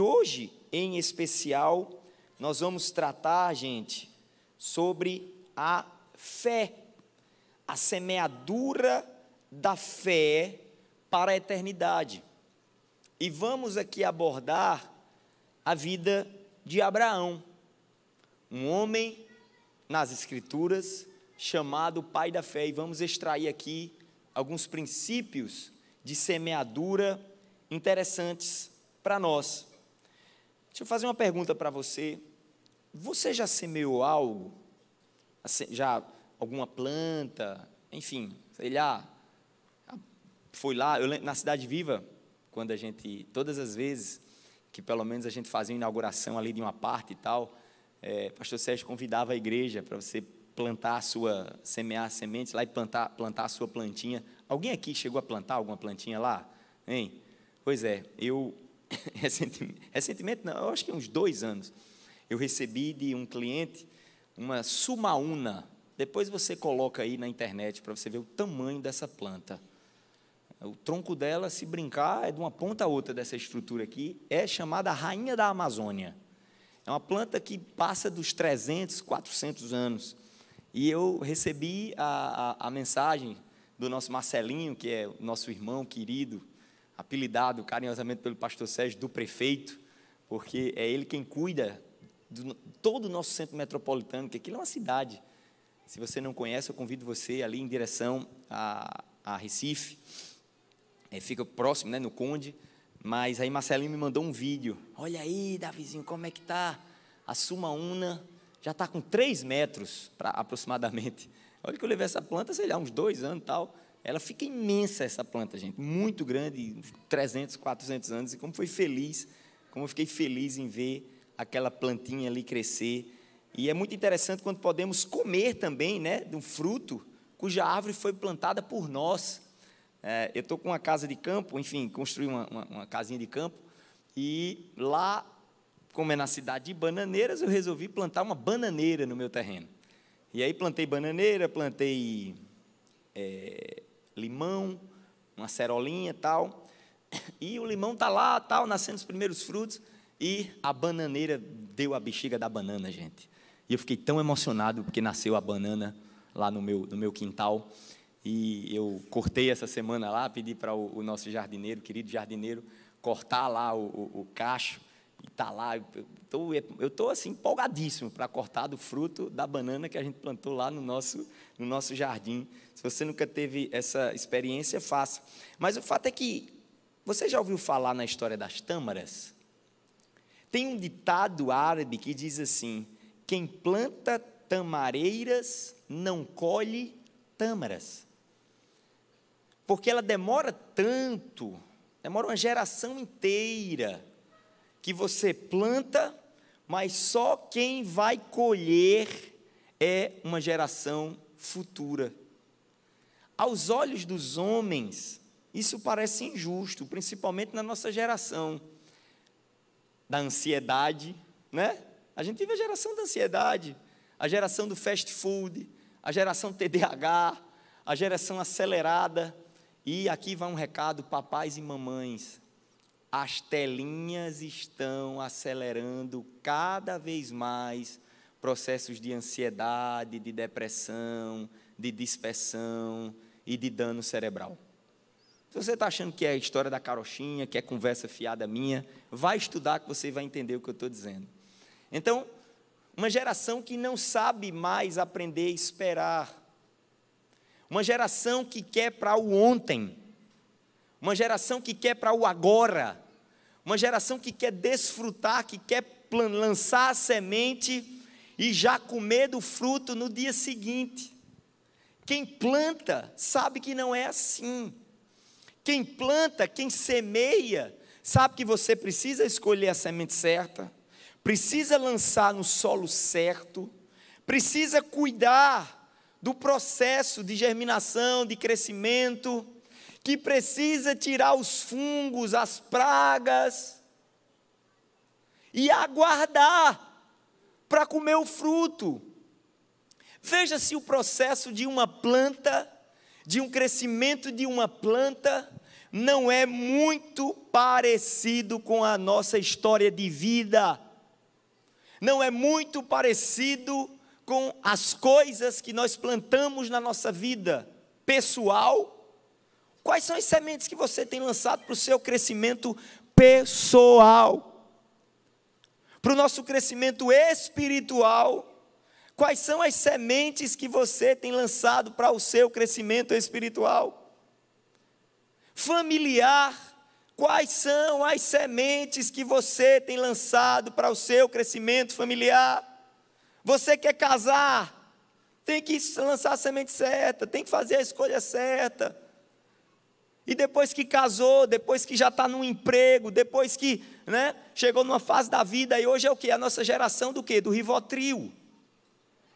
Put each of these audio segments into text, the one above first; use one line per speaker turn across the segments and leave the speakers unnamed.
Hoje, em especial, nós vamos tratar, gente, sobre a fé, a semeadura da fé para a eternidade. E vamos aqui abordar a vida de Abraão, um homem nas Escrituras chamado pai da fé, e vamos extrair aqui alguns princípios de semeadura interessantes para nós. Deixa eu fazer uma pergunta para você. Você já semeou algo? Assim, já alguma planta? Enfim, sei lá. Foi lá, eu, na Cidade Viva, quando a gente, todas as vezes que pelo menos a gente fazia uma inauguração ali de uma parte e tal, é, pastor Sérgio convidava a igreja para você plantar a sua, semear sementes lá e plantar, plantar a sua plantinha. Alguém aqui chegou a plantar alguma plantinha lá? Hein? Pois é, eu recentemente, recentemente não, acho que uns dois anos, eu recebi de um cliente uma sumaúna. Depois você coloca aí na internet para você ver o tamanho dessa planta. O tronco dela, se brincar, é de uma ponta a outra dessa estrutura aqui, é chamada rainha da Amazônia. É uma planta que passa dos 300, 400 anos. E eu recebi a, a, a mensagem do nosso Marcelinho, que é o nosso irmão querido, apelidado carinhosamente pelo pastor Sérgio do prefeito, porque é ele quem cuida de todo o nosso centro metropolitano, que aquilo é uma cidade. Se você não conhece, eu convido você ali em direção a, a Recife. É, fica próximo, né, no Conde. Mas aí Marcelinho me mandou um vídeo. Olha aí, Davizinho, como é que tá? A Suma Una já está com 3 metros pra, aproximadamente. Olha que eu levei essa planta, sei lá, uns dois anos e tal. Ela fica imensa, essa planta, gente, muito grande, 300, 400 anos. E como foi feliz, como eu fiquei feliz em ver aquela plantinha ali crescer. E é muito interessante quando podemos comer também né, de um fruto cuja árvore foi plantada por nós. É, eu estou com uma casa de campo, enfim, construí uma, uma, uma casinha de campo, e lá, como é na cidade de bananeiras, eu resolvi plantar uma bananeira no meu terreno. E aí plantei bananeira, plantei é, limão, uma cerolinha e tal. E o limão está lá, tal, nascendo os primeiros frutos. E a bananeira deu a bexiga da banana, gente. E eu fiquei tão emocionado porque nasceu a banana lá no meu, no meu quintal. E eu cortei essa semana lá, pedi para o, o, nosso jardineiro, querido jardineiro, cortar lá o, o, o cacho. E está lá. Eu estou assim, empolgadíssimo para cortar do fruto da banana que a gente plantou lá no nosso no nosso jardim. Se você nunca teve essa experiência, faça. Mas o fato é que você já ouviu falar na história das tâmaras? Tem um ditado árabe que diz assim: quem planta tamareiras não colhe tâmaras. Porque ela demora tanto, demora uma geração inteira, que você planta, mas só quem vai colher é uma geração futura. Aos olhos dos homens, isso parece injusto, principalmente na nossa geração da ansiedade, né? A gente vive a geração da ansiedade, a geração do fast food, a geração TDAH, a geração acelerada. E aqui vai um recado, papais e mamães. As telinhas estão acelerando cada vez mais processos de ansiedade, de depressão, de dispersão e de dano cerebral. Se você está achando que é a história da carochinha, que é conversa fiada minha, vai estudar que você vai entender o que eu estou dizendo. Então, uma geração que não sabe mais aprender a esperar. Uma geração que quer para o ontem. Uma geração que quer para o agora. Uma geração que quer desfrutar, que quer lançar a semente e já comer do fruto no dia seguinte. Quem planta sabe que não é assim. Quem planta, quem semeia, sabe que você precisa escolher a semente certa, precisa lançar no solo certo, precisa cuidar do processo de germinação, de crescimento, que precisa tirar os fungos, as pragas e aguardar para comer o fruto. Veja se o processo de uma planta, de um crescimento de uma planta, não é muito parecido com a nossa história de vida, não é muito parecido com as coisas que nós plantamos na nossa vida pessoal. Quais são as sementes que você tem lançado para o seu crescimento pessoal? para o nosso crescimento espiritual. Quais são as sementes que você tem lançado para o seu crescimento espiritual? Familiar, quais são as sementes que você tem lançado para o seu crescimento familiar? Você quer casar? Tem que lançar a semente certa, tem que fazer a escolha certa e depois que casou, depois que já está num emprego, depois que né, chegou numa fase da vida, e hoje é o que? A nossa geração do quê? Do Rivotril.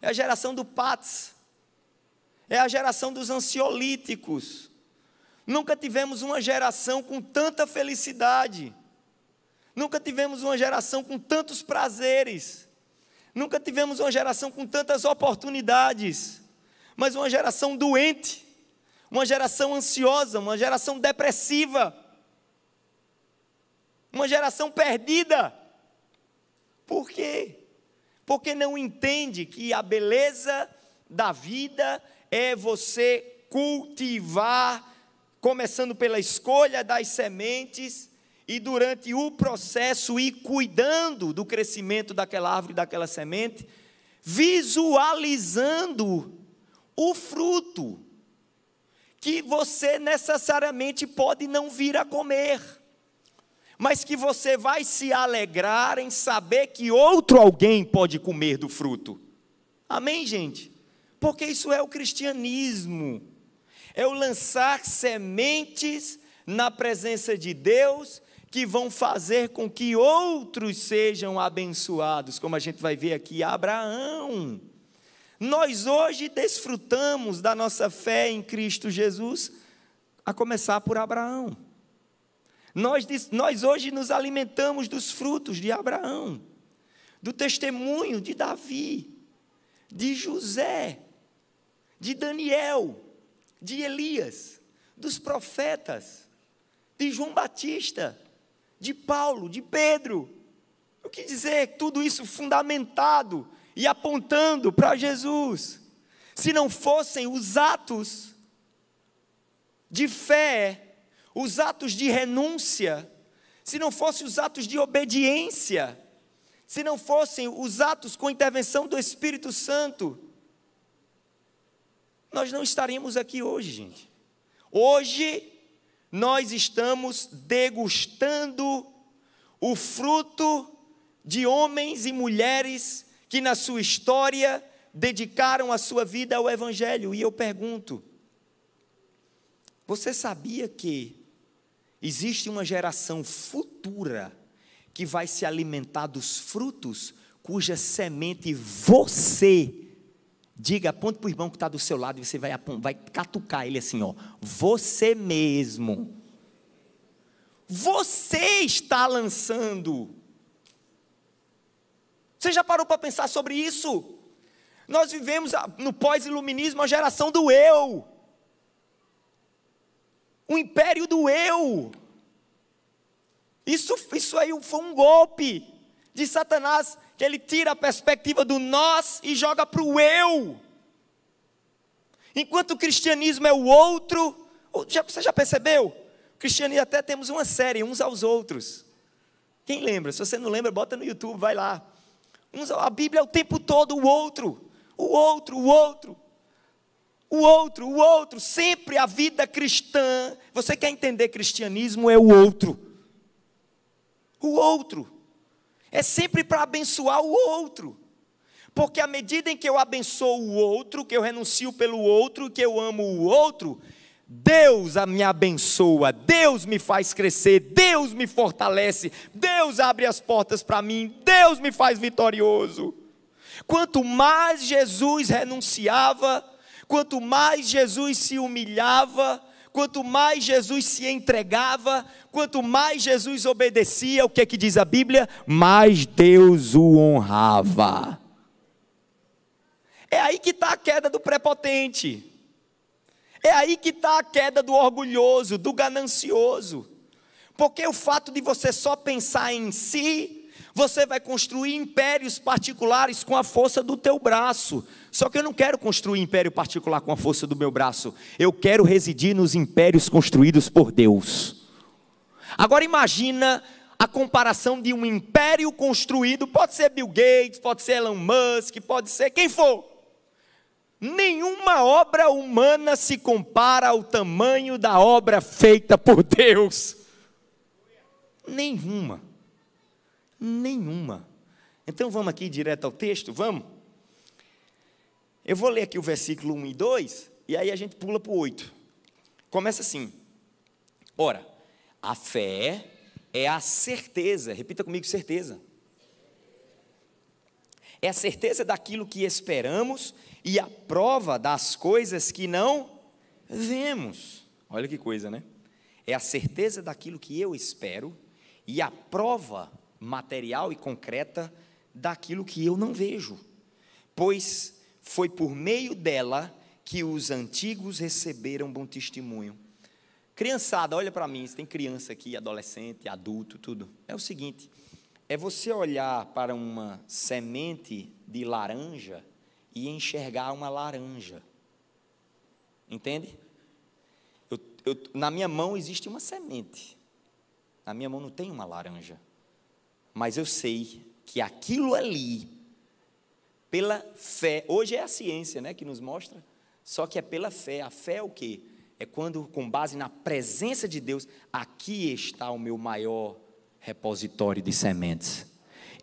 É a geração do Pats. É a geração dos ansiolíticos. Nunca tivemos uma geração com tanta felicidade. Nunca tivemos uma geração com tantos prazeres. Nunca tivemos uma geração com tantas oportunidades. Mas uma geração doente uma geração ansiosa, uma geração depressiva, uma geração perdida. Por quê? Porque não entende que a beleza da vida é você cultivar, começando pela escolha das sementes e durante o processo ir cuidando do crescimento daquela árvore, daquela semente, visualizando o fruto que você necessariamente pode não vir a comer, mas que você vai se alegrar em saber que outro alguém pode comer do fruto. Amém, gente? Porque isso é o cristianismo. É o lançar sementes na presença de Deus que vão fazer com que outros sejam abençoados, como a gente vai ver aqui Abraão. Nós hoje desfrutamos da nossa fé em Cristo Jesus, a começar por Abraão. Nós, nós hoje nos alimentamos dos frutos de Abraão, do testemunho de Davi, de José, de Daniel, de Elias, dos profetas, de João Batista, de Paulo, de Pedro. O que dizer? Tudo isso fundamentado e apontando para Jesus. Se não fossem os atos de fé, os atos de renúncia, se não fossem os atos de obediência, se não fossem os atos com intervenção do Espírito Santo, nós não estaríamos aqui hoje, gente. Hoje nós estamos degustando o fruto de homens e mulheres que na sua história dedicaram a sua vida ao Evangelho. E eu pergunto: você sabia que existe uma geração futura que vai se alimentar dos frutos cuja semente você diga, aponte para o irmão que está do seu lado e você vai, vai catucar ele assim, ó, você mesmo. Você está lançando você já parou para pensar sobre isso? Nós vivemos no pós-iluminismo a geração do eu. O império do eu. Isso, isso aí foi um golpe de Satanás, que ele tira a perspectiva do nós e joga para o eu. Enquanto o cristianismo é o outro, você já percebeu? O cristianismo até temos uma série, uns aos outros. Quem lembra? Se você não lembra, bota no YouTube, vai lá. A Bíblia é o tempo todo o outro, o outro, o outro, o outro, o outro. Sempre a vida cristã. Você quer entender cristianismo? É o outro. O outro. É sempre para abençoar o outro. Porque à medida em que eu abençoo o outro, que eu renuncio pelo outro, que eu amo o outro, Deus me abençoa, Deus me faz crescer, Deus me fortalece, Deus abre as portas para mim, Deus me faz vitorioso. Quanto mais Jesus renunciava, quanto mais Jesus se humilhava, quanto mais Jesus se entregava, quanto mais Jesus obedecia, o que é que diz a Bíblia? Mais Deus o honrava. É aí que está a queda do prepotente. É aí que está a queda do orgulhoso, do ganancioso. Porque o fato de você só pensar em si, você vai construir impérios particulares com a força do teu braço. Só que eu não quero construir império particular com a força do meu braço. Eu quero residir nos impérios construídos por Deus. Agora imagina a comparação de um império construído, pode ser Bill Gates, pode ser Elon Musk, pode ser quem for Nenhuma obra humana se compara ao tamanho da obra feita por Deus. Nenhuma. Nenhuma. Então vamos aqui direto ao texto, vamos? Eu vou ler aqui o versículo 1 e 2, e aí a gente pula para o 8. Começa assim: Ora, a fé é a certeza, repita comigo: certeza. É a certeza daquilo que esperamos e a prova das coisas que não vemos. Olha que coisa, né? É a certeza daquilo que eu espero e a prova material e concreta daquilo que eu não vejo. Pois foi por meio dela que os antigos receberam bom testemunho. Criançada, olha para mim, tem criança aqui, adolescente, adulto, tudo. É o seguinte: é você olhar para uma semente de laranja e enxergar uma laranja. Entende? Eu, eu, na minha mão existe uma semente. Na minha mão não tem uma laranja. Mas eu sei que aquilo ali, pela fé, hoje é a ciência né, que nos mostra, só que é pela fé. A fé é o quê? É quando, com base na presença de Deus, aqui está o meu maior repositório de sementes.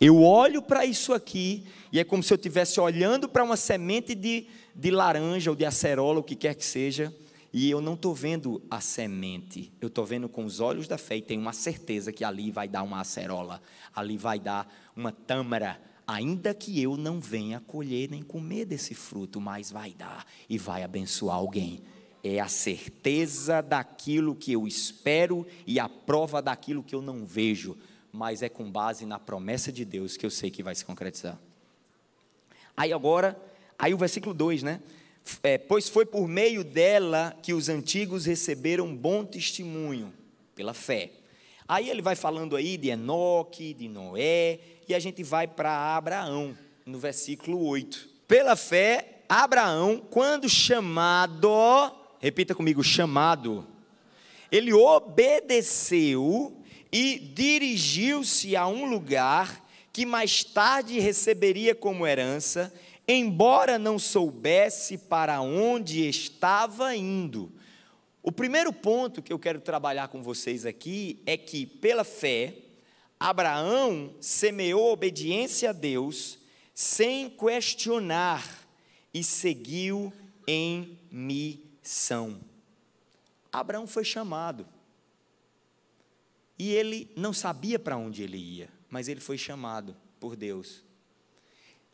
Eu olho para isso aqui e é como se eu estivesse olhando para uma semente de, de laranja ou de acerola, o que quer que seja, e eu não estou vendo a semente, eu estou vendo com os olhos da fé e tenho uma certeza que ali vai dar uma acerola, ali vai dar uma tâmara, ainda que eu não venha colher nem comer desse fruto, mas vai dar e vai abençoar alguém. É a certeza daquilo que eu espero e a prova daquilo que eu não vejo mas é com base na promessa de Deus que eu sei que vai se concretizar. Aí agora, aí o versículo 2, né? É, pois foi por meio dela que os antigos receberam bom testemunho pela fé. Aí ele vai falando aí de Enoque, de Noé, e a gente vai para Abraão, no versículo 8. Pela fé, Abraão, quando chamado, repita comigo, chamado, ele obedeceu e dirigiu-se a um lugar que mais tarde receberia como herança, embora não soubesse para onde estava indo. O primeiro ponto que eu quero trabalhar com vocês aqui é que, pela fé, Abraão semeou obediência a Deus sem questionar e seguiu em missão. Abraão foi chamado. E ele não sabia para onde ele ia, mas ele foi chamado por Deus.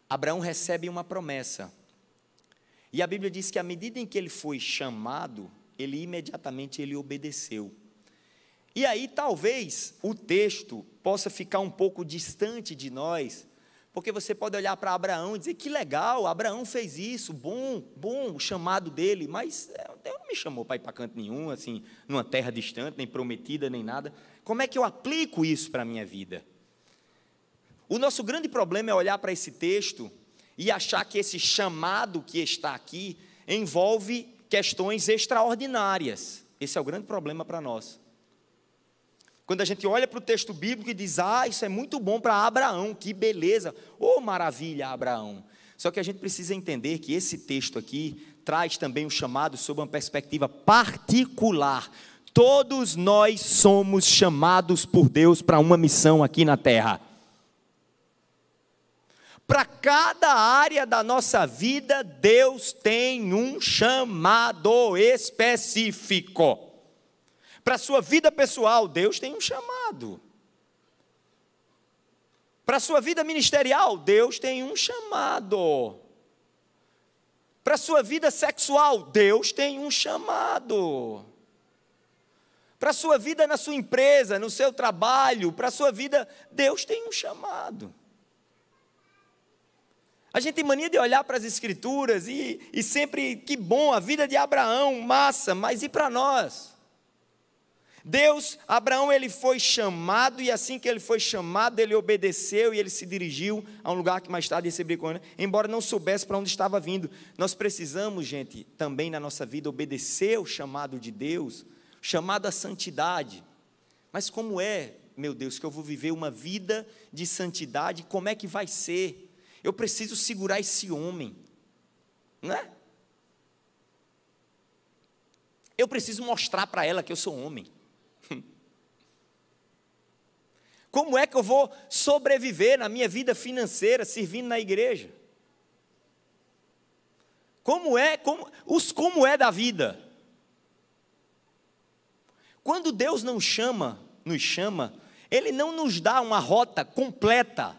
Abraão recebe uma promessa. E a Bíblia diz que à medida em que ele foi chamado, ele imediatamente ele obedeceu. E aí talvez o texto possa ficar um pouco distante de nós, porque você pode olhar para Abraão e dizer que legal, Abraão fez isso, bom, bom o chamado dele, mas é Deus não me chamou para ir para canto nenhum, assim, numa terra distante, nem prometida, nem nada. Como é que eu aplico isso para a minha vida? O nosso grande problema é olhar para esse texto e achar que esse chamado que está aqui envolve questões extraordinárias. Esse é o grande problema para nós. Quando a gente olha para o texto bíblico e diz, ah, isso é muito bom para Abraão, que beleza, ô oh, maravilha, Abraão. Só que a gente precisa entender que esse texto aqui traz também o chamado sob uma perspectiva particular. Todos nós somos chamados por Deus para uma missão aqui na terra. Para cada área da nossa vida, Deus tem um chamado específico. Para a sua vida pessoal, Deus tem um chamado. Para a sua vida ministerial, Deus tem um chamado. Para a sua vida sexual, Deus tem um chamado. Para a sua vida na sua empresa, no seu trabalho, para a sua vida, Deus tem um chamado. A gente tem mania de olhar para as escrituras e, e sempre, que bom, a vida de Abraão, massa, mas e para nós? Deus, Abraão, ele foi chamado, e assim que ele foi chamado, ele obedeceu e ele se dirigiu a um lugar que mais tarde receberia com ele, embora não soubesse para onde estava vindo. Nós precisamos, gente, também na nossa vida, obedecer o chamado de Deus, chamado à santidade. Mas como é, meu Deus, que eu vou viver uma vida de santidade? Como é que vai ser? Eu preciso segurar esse homem, não é? Eu preciso mostrar para ela que eu sou homem. Como é que eu vou sobreviver na minha vida financeira servindo na igreja? Como é, como, os como é da vida? Quando Deus não chama, nos chama, Ele não nos dá uma rota completa.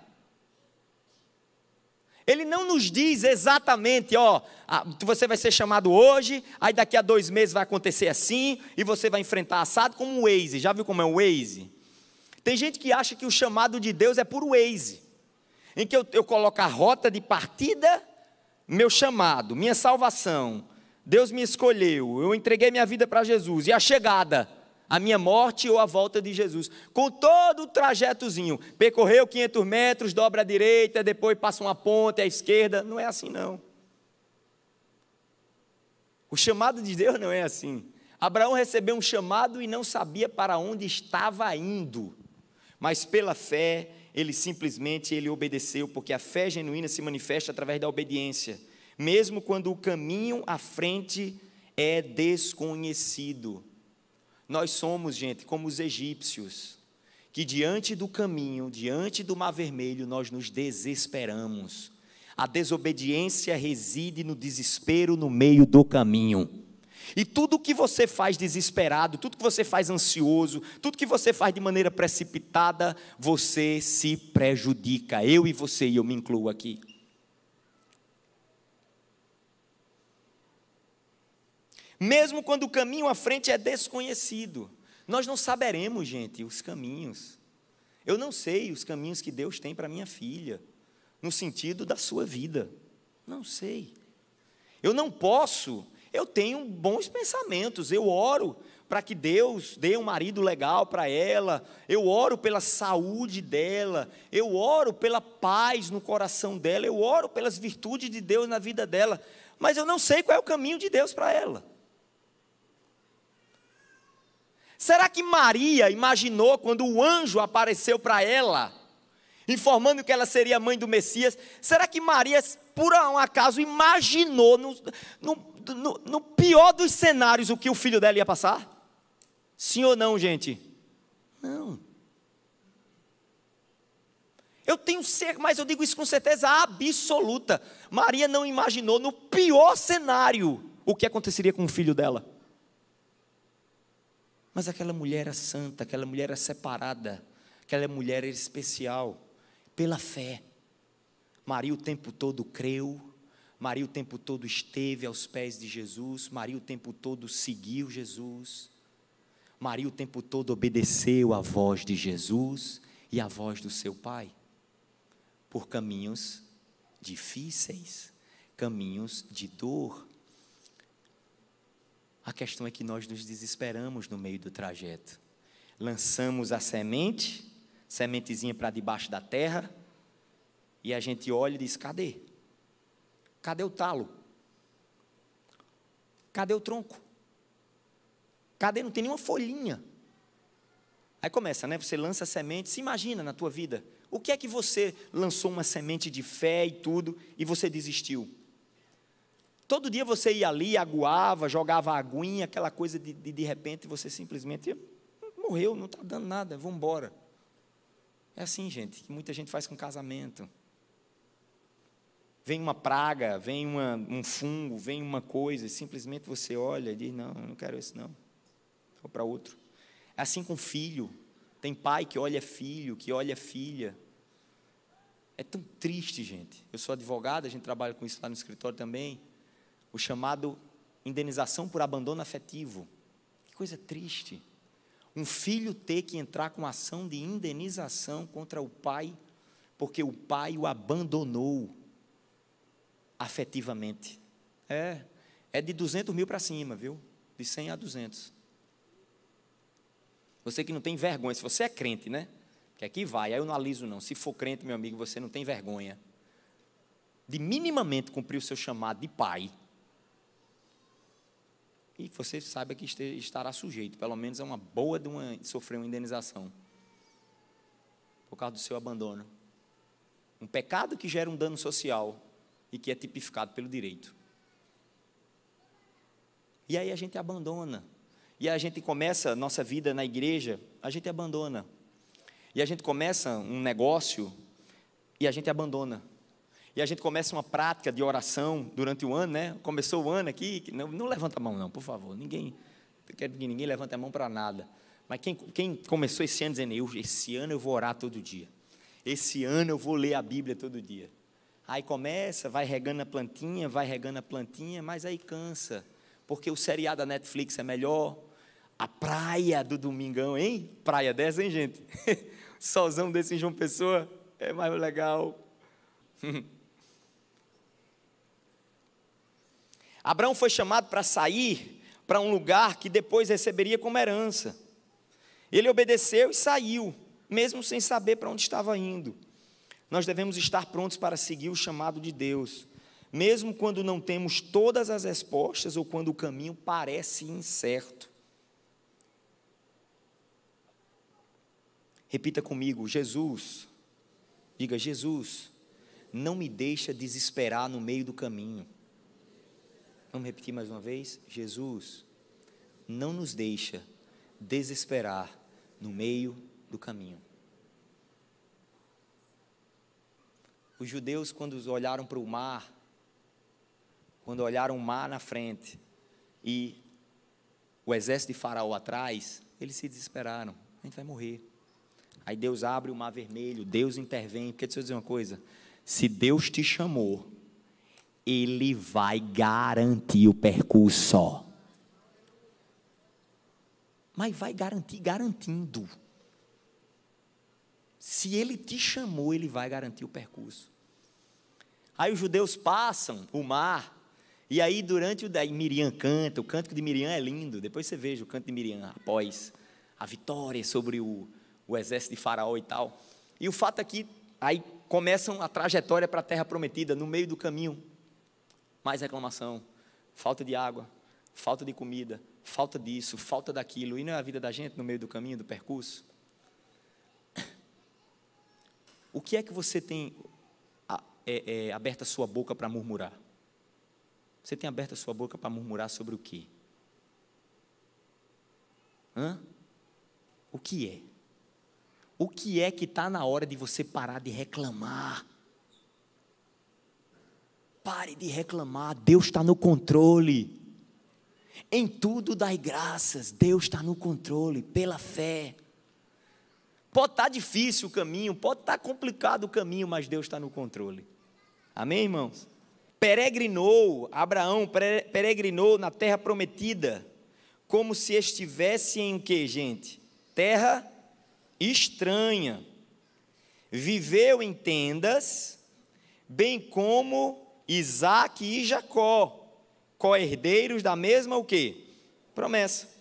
Ele não nos diz exatamente, ó, ah, você vai ser chamado hoje, aí daqui a dois meses vai acontecer assim, e você vai enfrentar assado como um Waze. Já viu como é o Waze? Tem gente que acha que o chamado de Deus é por Waze, em que eu, eu coloco a rota de partida, meu chamado, minha salvação, Deus me escolheu, eu entreguei minha vida para Jesus, e a chegada, a minha morte ou a volta de Jesus, com todo o trajetozinho, percorreu 500 metros, dobra à direita, depois passa uma ponte à esquerda, não é assim não. O chamado de Deus não é assim. Abraão recebeu um chamado e não sabia para onde estava indo. Mas pela fé, ele simplesmente ele obedeceu, porque a fé genuína se manifesta através da obediência, mesmo quando o caminho à frente é desconhecido. Nós somos, gente, como os egípcios, que diante do caminho, diante do mar vermelho, nós nos desesperamos. A desobediência reside no desespero no meio do caminho. E tudo que você faz desesperado, tudo que você faz ansioso, tudo que você faz de maneira precipitada, você se prejudica. Eu e você, e eu me incluo aqui. Mesmo quando o caminho à frente é desconhecido, nós não saberemos, gente, os caminhos. Eu não sei os caminhos que Deus tem para minha filha, no sentido da sua vida. Não sei. Eu não posso eu tenho bons pensamentos, eu oro para que Deus dê um marido legal para ela, eu oro pela saúde dela, eu oro pela paz no coração dela, eu oro pelas virtudes de Deus na vida dela, mas eu não sei qual é o caminho de Deus para ela. Será que Maria imaginou quando o anjo apareceu para ela, informando que ela seria mãe do Messias? Será que Maria, por um acaso, imaginou no, no, no, no pior dos cenários, o que o filho dela ia passar? Sim ou não, gente? Não. Eu tenho certeza, mas eu digo isso com certeza absoluta. Maria não imaginou no pior cenário o que aconteceria com o filho dela. Mas aquela mulher era santa, aquela mulher era separada, aquela mulher era especial pela fé. Maria o tempo todo creu Maria o tempo todo esteve aos pés de Jesus, Maria o tempo todo seguiu Jesus, Maria o tempo todo obedeceu à voz de Jesus e à voz do seu Pai, por caminhos difíceis, caminhos de dor. A questão é que nós nos desesperamos no meio do trajeto. Lançamos a semente, sementezinha para debaixo da terra, e a gente olha e diz: cadê? Cadê o talo? Cadê o tronco? Cadê? Não tem nenhuma folhinha. Aí começa, né? Você lança semente. Se imagina na tua vida. O que é que você lançou uma semente de fé e tudo e você desistiu? Todo dia você ia ali, aguava, jogava aguinha, aquela coisa de, de, de repente você simplesmente morreu, não está dando nada, vamos embora. É assim, gente, que muita gente faz com casamento vem uma praga, vem uma, um fungo, vem uma coisa, e simplesmente você olha e diz: Não, eu não quero esse, não. Vou para outro. É assim com filho. Tem pai que olha filho, que olha filha. É tão triste, gente. Eu sou advogado, a gente trabalha com isso lá no escritório também. O chamado indenização por abandono afetivo. Que coisa triste. Um filho ter que entrar com ação de indenização contra o pai, porque o pai o abandonou afetivamente. É, é de 200 mil para cima, viu? De 100 a 200. Você que não tem vergonha, se você é crente, né? Que aqui vai, aí eu não aliso não. Se for crente, meu amigo, você não tem vergonha de minimamente cumprir o seu chamado de pai. E você saiba que estará sujeito, pelo menos a é uma boa de, uma, de sofrer uma indenização por causa do seu abandono. Um pecado que gera um dano social e que é tipificado pelo direito. E aí a gente abandona. E a gente começa nossa vida na igreja, a gente abandona. E a gente começa um negócio e a gente abandona. E a gente começa uma prática de oração durante o ano, né? Começou o ano aqui, não, não levanta a mão não, por favor. Ninguém, eu quero que ninguém levante a mão para nada. Mas quem, quem começou esse ano dizendo, eu, esse ano eu vou orar todo dia. Esse ano eu vou ler a Bíblia todo dia. Aí começa, vai regando a plantinha, vai regando a plantinha, mas aí cansa. Porque o seriado da Netflix é melhor. A praia do domingão, hein? Praia dessa, hein, gente? Solzão desse em João Pessoa é mais legal. Abraão foi chamado para sair para um lugar que depois receberia como herança. Ele obedeceu e saiu, mesmo sem saber para onde estava indo. Nós devemos estar prontos para seguir o chamado de Deus, mesmo quando não temos todas as respostas ou quando o caminho parece incerto. Repita comigo: Jesus, diga, Jesus, não me deixa desesperar no meio do caminho. Vamos repetir mais uma vez? Jesus, não nos deixa desesperar no meio do caminho. Os judeus, quando olharam para o mar, quando olharam o mar na frente e o exército de Faraó atrás, eles se desesperaram. A gente vai morrer. Aí Deus abre o mar vermelho, Deus intervém. Porque deixa eu dizer uma coisa: se Deus te chamou, Ele vai garantir o percurso. Mas vai garantir garantindo. Se ele te chamou, ele vai garantir o percurso. Aí os judeus passam o mar, e aí durante o Aí Miriam canta, o cântico de Miriam é lindo, depois você veja o canto de Miriam após a vitória sobre o, o exército de Faraó e tal. E o fato é que aí começam a trajetória para a terra prometida, no meio do caminho, mais reclamação, falta de água, falta de comida, falta disso, falta daquilo, e não é a vida da gente no meio do caminho, do percurso? o que é que você tem é, é, aberto a sua boca para murmurar? Você tem aberto a sua boca para murmurar sobre o quê? Hã? O que é? O que é que está na hora de você parar de reclamar? Pare de reclamar, Deus está no controle. Em tudo dai graças, Deus está no controle, pela fé. Pode estar tá difícil o caminho, pode estar tá complicado o caminho, mas Deus está no controle. Amém, irmãos? Peregrinou, Abraão peregrinou na terra prometida, como se estivesse em o que, gente? Terra estranha. Viveu em tendas, bem como Isaac e Jacó, co-herdeiros da mesma o quê? Promessa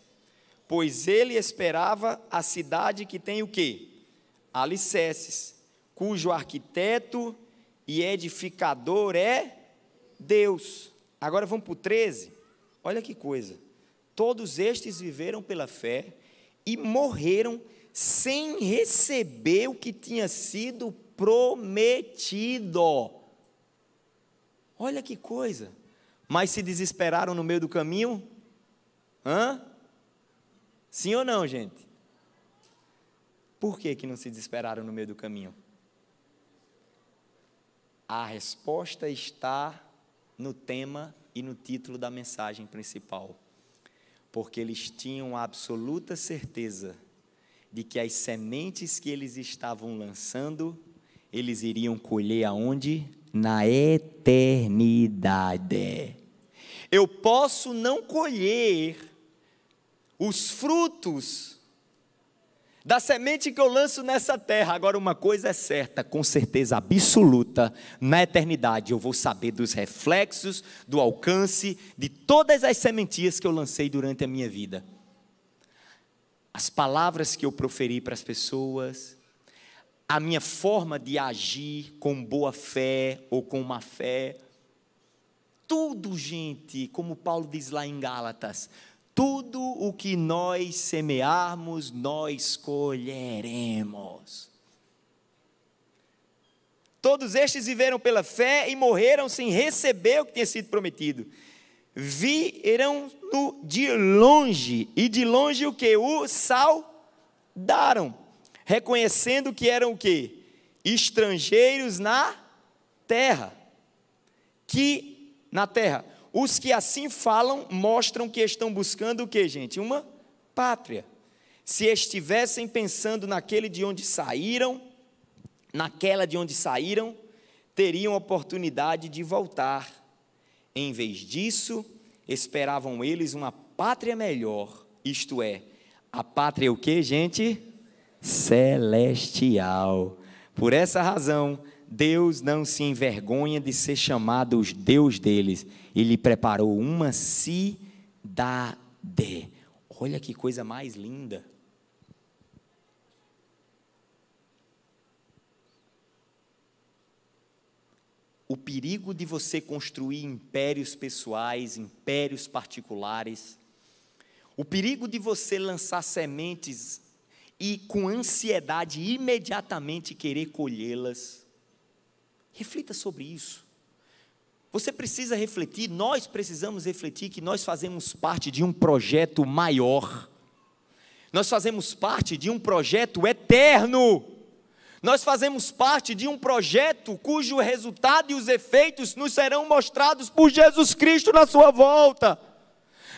pois ele esperava a cidade que tem o quê? Alicerces, cujo arquiteto e edificador é Deus. Agora vamos para o 13. Olha que coisa. Todos estes viveram pela fé e morreram sem receber o que tinha sido prometido. Olha que coisa. Mas se desesperaram no meio do caminho? Hã? Sim ou não, gente? Por que, que não se desesperaram no meio do caminho? A resposta está no tema e no título da mensagem principal. Porque eles tinham a absoluta certeza de que as sementes que eles estavam lançando, eles iriam colher aonde? Na eternidade. Eu posso não colher os frutos da semente que eu lanço nessa terra. Agora, uma coisa é certa, com certeza absoluta: na eternidade eu vou saber dos reflexos, do alcance de todas as sementias que eu lancei durante a minha vida. As palavras que eu proferi para as pessoas, a minha forma de agir com boa fé ou com má fé. Tudo, gente, como Paulo diz lá em Gálatas, tudo o que nós semearmos, nós colheremos. Todos estes viveram pela fé e morreram sem receber o que tinha sido prometido. Viram-no de longe, e de longe o que? O saudaram, reconhecendo que eram o que? Estrangeiros na terra. Que na terra os que assim falam mostram que estão buscando o que, gente? Uma pátria. Se estivessem pensando naquele de onde saíram, naquela de onde saíram, teriam oportunidade de voltar. Em vez disso, esperavam eles uma pátria melhor, isto é, a pátria é o que, gente? Celestial. Por essa razão, Deus não se envergonha de ser chamado os Deus deles. Ele preparou uma cidade. Olha que coisa mais linda. O perigo de você construir impérios pessoais, impérios particulares, o perigo de você lançar sementes e com ansiedade imediatamente querer colhê-las Reflita sobre isso. Você precisa refletir, nós precisamos refletir que nós fazemos parte de um projeto maior. Nós fazemos parte de um projeto eterno. Nós fazemos parte de um projeto cujo resultado e os efeitos nos serão mostrados por Jesus Cristo na sua volta.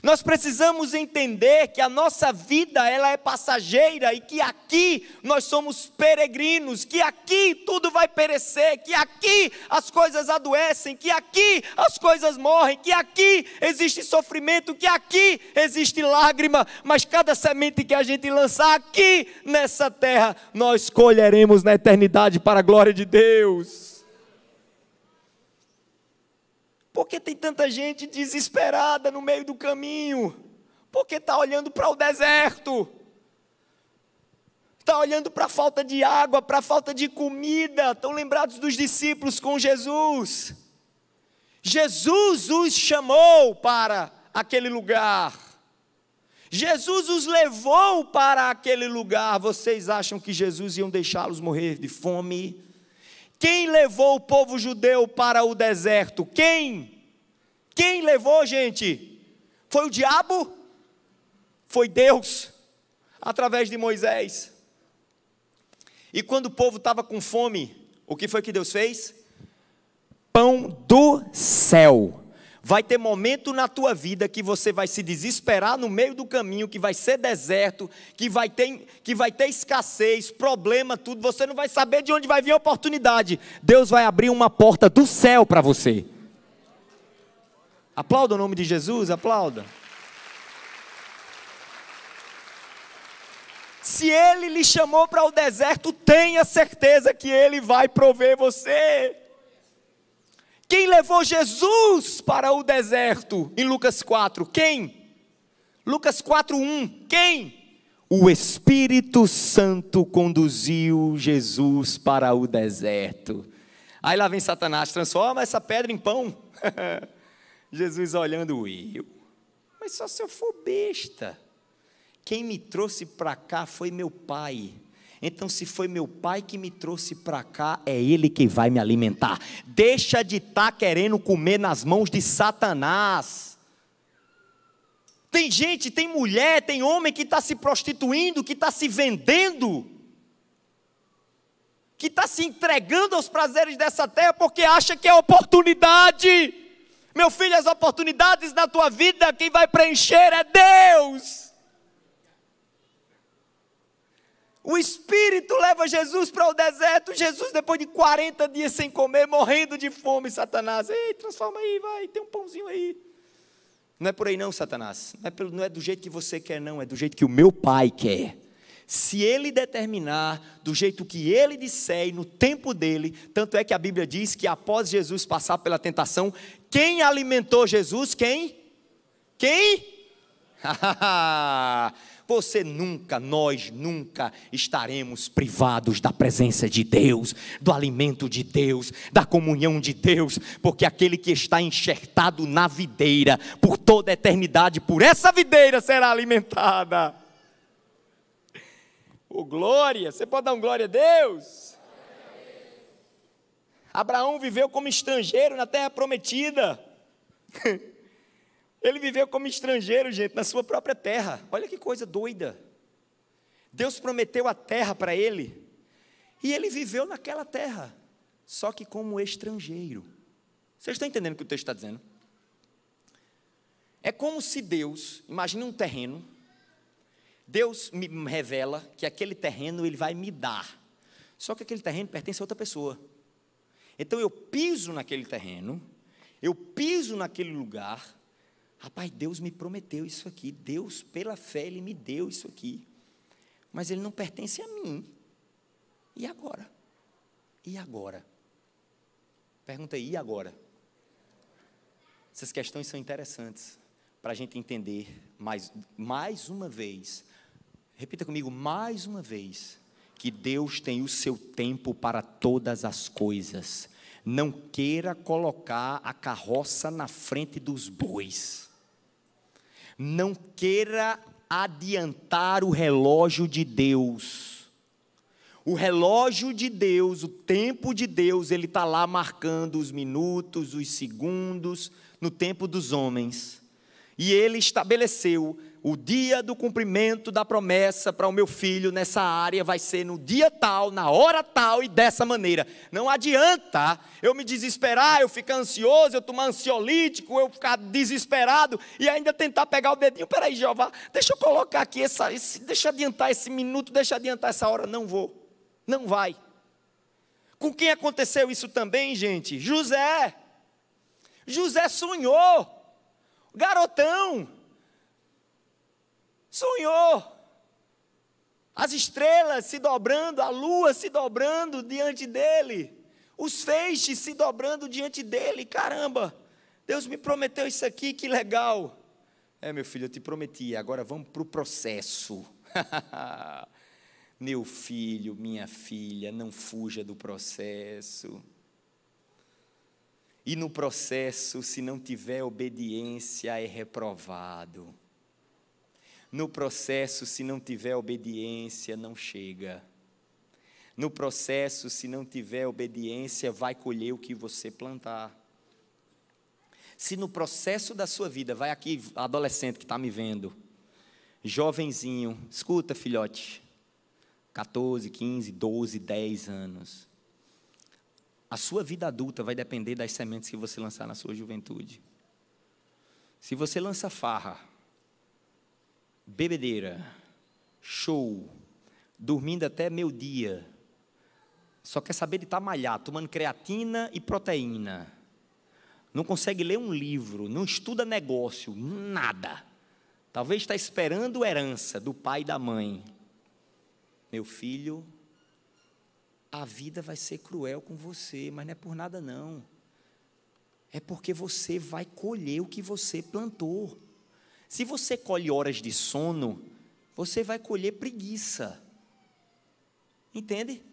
Nós precisamos entender que a nossa vida ela é passageira e que aqui nós somos peregrinos, que aqui tudo vai perecer, que aqui as coisas adoecem, que aqui as coisas morrem, que aqui existe sofrimento, que aqui existe lágrima, mas cada semente que a gente lançar aqui nessa terra, nós colheremos na eternidade para a glória de Deus. Por que tem tanta gente desesperada no meio do caminho? Por que está olhando para o deserto está olhando para a falta de água, para a falta de comida, estão lembrados dos discípulos com Jesus. Jesus os chamou para aquele lugar, Jesus os levou para aquele lugar. Vocês acham que Jesus iam deixá-los morrer de fome? Quem levou o povo judeu para o deserto? Quem? Quem levou, gente? Foi o diabo? Foi Deus, através de Moisés. E quando o povo estava com fome, o que foi que Deus fez? Pão do céu Vai ter momento na tua vida que você vai se desesperar no meio do caminho, que vai ser deserto, que vai ter, que vai ter escassez, problema, tudo. Você não vai saber de onde vai vir a oportunidade. Deus vai abrir uma porta do céu para você. Aplauda o nome de Jesus, aplauda. Se ele lhe chamou para o deserto, tenha certeza que ele vai prover você. Quem levou Jesus para o deserto em Lucas 4? Quem? Lucas 4:1. Quem? O Espírito Santo conduziu Jesus para o deserto. Aí lá vem Satanás, transforma essa pedra em pão. Jesus olhando eu. Mas só se eu for besta. Quem me trouxe para cá foi meu pai. Então, se foi meu pai que me trouxe para cá, é ele que vai me alimentar. Deixa de estar tá querendo comer nas mãos de Satanás. Tem gente, tem mulher, tem homem que está se prostituindo, que está se vendendo, que está se entregando aos prazeres dessa terra porque acha que é oportunidade. Meu filho, as oportunidades na tua vida, quem vai preencher é Deus. O Espírito leva Jesus para o deserto. Jesus, depois de 40 dias sem comer, morrendo de fome, Satanás. Ei, transforma aí, vai, tem um pãozinho aí. Não é por aí, não, Satanás. Não é, pelo, não é do jeito que você quer, não. É do jeito que o meu pai quer. Se ele determinar do jeito que ele disser e no tempo dele, tanto é que a Bíblia diz que após Jesus passar pela tentação, quem alimentou Jesus? Quem? Quem? Ah, você nunca, nós nunca estaremos privados da presença de Deus, do alimento de Deus, da comunhão de Deus, porque aquele que está enxertado na videira por toda a eternidade, por essa videira será alimentada. O oh, glória, você pode dar um glória a Deus? Abraão viveu como estrangeiro na terra prometida. Ele viveu como estrangeiro, gente, na sua própria terra. Olha que coisa doida. Deus prometeu a terra para ele, e ele viveu naquela terra, só que como estrangeiro. Vocês estão entendendo o que o texto está dizendo? É como se Deus, imagine um terreno, Deus me revela que aquele terreno ele vai me dar. Só que aquele terreno pertence a outra pessoa. Então eu piso naquele terreno, eu piso naquele lugar, Rapaz, Deus me prometeu isso aqui. Deus, pela fé, Ele me deu isso aqui. Mas ele não pertence a mim. E agora? E agora? Pergunta aí, e agora? Essas questões são interessantes para a gente entender mais, mais uma vez. Repita comigo, mais uma vez. Que Deus tem o seu tempo para todas as coisas. Não queira colocar a carroça na frente dos bois. Não queira adiantar o relógio de Deus. O relógio de Deus, o tempo de Deus, ele está lá marcando os minutos, os segundos, no tempo dos homens. E ele estabeleceu o dia do cumprimento da promessa para o meu filho nessa área vai ser no dia tal, na hora tal e dessa maneira. Não adianta eu me desesperar, eu ficar ansioso, eu tomar ansiolítico, eu ficar desesperado e ainda tentar pegar o dedinho. Peraí, Jeová, deixa eu colocar aqui essa, esse, deixa adiantar esse minuto, deixa adiantar essa hora. Não vou, não vai. Com quem aconteceu isso também, gente? José. José sonhou, garotão sonhou. As estrelas se dobrando, a lua se dobrando diante dele, os feixes se dobrando diante dele. Caramba, Deus me prometeu isso aqui, que legal. É, meu filho, eu te prometi, agora vamos para o processo. meu filho, minha filha, não fuja do processo. E no processo, se não tiver obediência, é reprovado. No processo, se não tiver obediência, não chega. No processo, se não tiver obediência, vai colher o que você plantar. Se no processo da sua vida, vai aqui, adolescente que está me vendo, jovenzinho, escuta, filhote, 14, 15, 12, 10 anos. A sua vida adulta vai depender das sementes que você lançar na sua juventude. Se você lança farra, bebedeira, show, dormindo até meio-dia, só quer saber de estar tá malhado, tomando creatina e proteína, não consegue ler um livro, não estuda negócio, nada. Talvez está esperando herança do pai e da mãe. Meu filho, a vida vai ser cruel com você, mas não é por nada não. É porque você vai colher o que você plantou. Se você colhe horas de sono, você vai colher preguiça. Entende?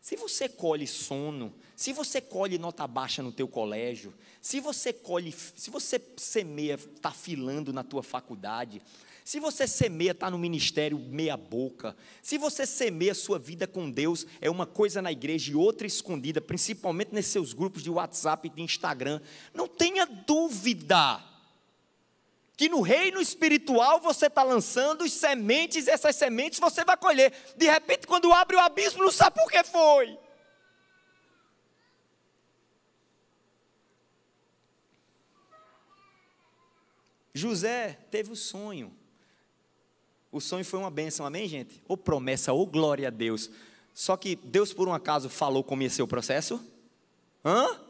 Se você colhe sono, se você colhe nota baixa no teu colégio, se você colhe, se você semeia, está filando na tua faculdade, se você semeia, está no ministério meia boca, se você semeia sua vida com Deus, é uma coisa na igreja e outra escondida, principalmente nesses seus grupos de WhatsApp e de Instagram, não tenha dúvida que no reino espiritual você está lançando as sementes, e essas sementes você vai colher. De repente, quando abre o abismo, não sabe por que foi. José teve o sonho. O sonho foi uma bênção, amém, gente? Ou promessa, ou glória a Deus. Só que Deus, por um acaso, falou como ia ser o processo? Hã?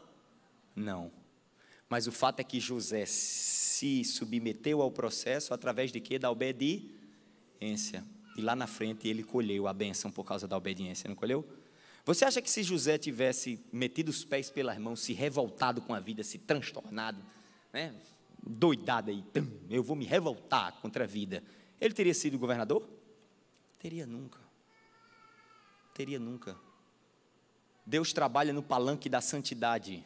Não. Mas o fato é que José se submeteu ao processo através de quê? Da obediência. E lá na frente ele colheu a benção por causa da obediência, não colheu? Você acha que se José tivesse metido os pés pelas mãos, se revoltado com a vida, se transtornado, né? doidado aí, eu vou me revoltar contra a vida, ele teria sido governador? Teria nunca. Teria nunca. Deus trabalha no palanque da santidade.